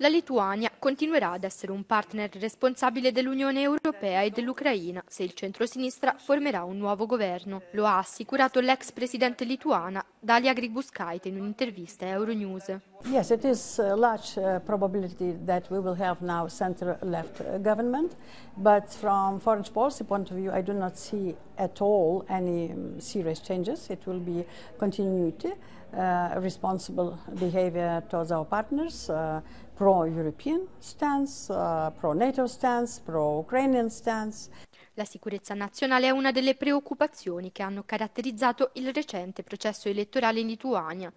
La Lituania continuerà ad essere un partner responsabile dell'Unione Europea e dell'Ucraina se il centrosinistra formerà un nuovo governo. Lo ha assicurato l'ex presidente lituana Dalia Gribauskaite in un'intervista a Euronews. Yes, it is a large uh, probability that we will have now center-left uh, government, but from foreign policy point of view, I do not see at all any um, serious changes. It will be continuity, uh, responsible behavior towards our partners, uh, pro-European stance, uh, pro-NATO stance, pro-Ukrainian stance. La sicurezza nazionale è una delle preoccupazioni che hanno caratterizzato il recente processo elettorale in Lituania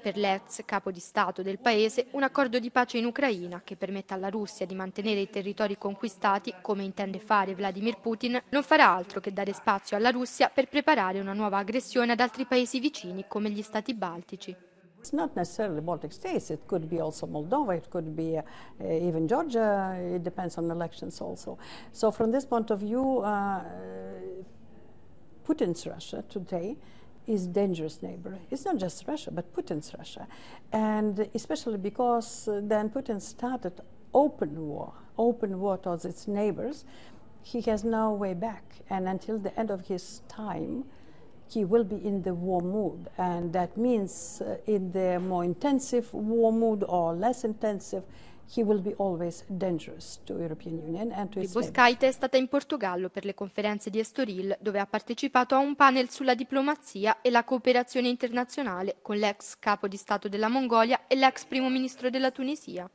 per l'ex capo di Stato del paese un accordo di pace in Ucraina che permetta alla Russia di mantenere i territori conquistati, come intende fare Vladimir Putin, non farà altro che dare spazio alla Russia per preparare una nuova aggressione ad altri paesi vicini come gli stati baltici. It's not necessarily Baltic states, it could be also Moldova, it could be uh, even Georgia, it depends on elections also. So, from this point of view, uh, Putin's Russia today is dangerous neighbor. It's not just Russia, but Putin's Russia. And especially because uh, then Putin started open war, open war towards its neighbors. He has no way back. And until the end of his time, he will be in the war mood. And that means uh, in the more intensive war mood or less intensive, Boscaite è stata in Portogallo per le conferenze di Estoril, dove ha partecipato a un panel sulla diplomazia e la cooperazione internazionale con l'ex capo di Stato della Mongolia e l'ex primo ministro della Tunisia.